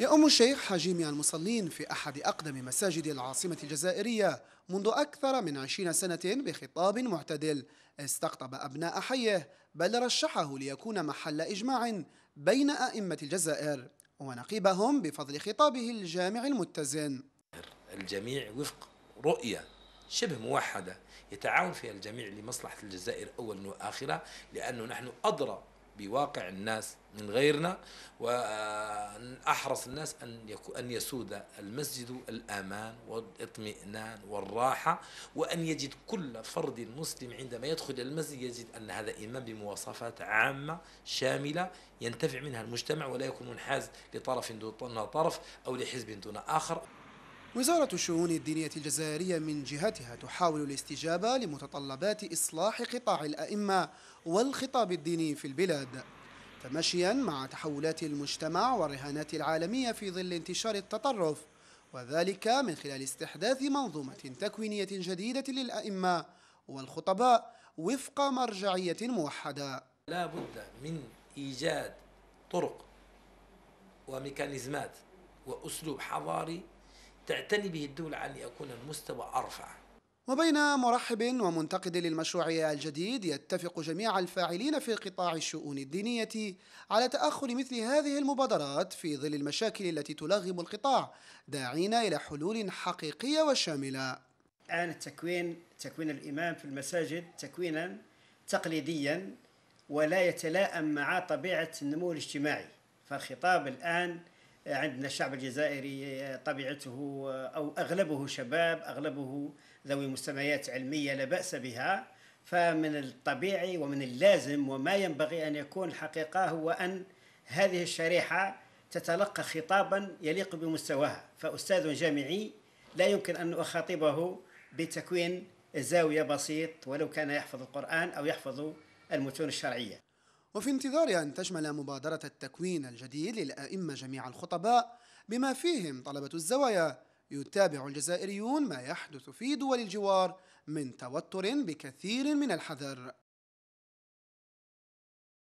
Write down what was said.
يؤم الشيخ حجيمي يعني المصلين في أحد أقدم مساجد العاصمة الجزائرية منذ أكثر من عشرين سنة بخطاب معتدل استقطب أبناء حيه بل رشحه ليكون محل إجماع بين أئمة الجزائر ونقيبهم بفضل خطابه الجامع المتزن الجميع وفق رؤية شبه موحدة يتعاون فيها الجميع لمصلحة الجزائر أولا وآخرة لأنه نحن أدرى بواقع الناس من غيرنا وأحرص الناس أن, أن يسود المسجد الأمان والاطمئنان والراحة وأن يجد كل فرد مسلم عندما يدخل المسجد يجد أن هذا إمام بمواصفات عامة شاملة ينتفع منها المجتمع ولا يكون منحاز لطرف دون طرف أو لحزب دون آخر وزارة الشؤون الدينية الجزائرية من جهتها تحاول الاستجابة لمتطلبات إصلاح قطاع الأئمة والخطاب الديني في البلاد تمشيا مع تحولات المجتمع والرهانات العالمية في ظل انتشار التطرف وذلك من خلال استحداث منظومة تكوينية جديدة للأئمة والخطباء وفق مرجعية موحدة لا بد من إيجاد طرق وميكانيزمات وأسلوب حضاري تعتني به الدولة على يكون المستوى أرفع وبين مرحب ومنتقد للمشروع الجديد يتفق جميع الفاعلين في قطاع الشؤون الدينية على تأخر مثل هذه المبادرات في ظل المشاكل التي تلغم القطاع داعين إلى حلول حقيقية وشاملة الآن التكوين تكوين الإمام في المساجد تكوينا تقليديا ولا يتلائم مع طبيعة النمو الاجتماعي فالخطاب الآن عندنا الشعب الجزائري طبيعته أو أغلبه شباب أغلبه ذوي مستويات علمية لا بأس بها فمن الطبيعي ومن اللازم وما ينبغي أن يكون الحقيقة هو أن هذه الشريحة تتلقى خطابا يليق بمستواها فأستاذ جامعي لا يمكن أن أخاطبه بتكوين زاوية بسيط ولو كان يحفظ القرآن أو يحفظ المتون الشرعية وفي انتظار أن تشمل مبادرة التكوين الجديد للأئمة جميع الخطباء بما فيهم طلبة الزوايا يتابع الجزائريون ما يحدث في دول الجوار من توتر بكثير من الحذر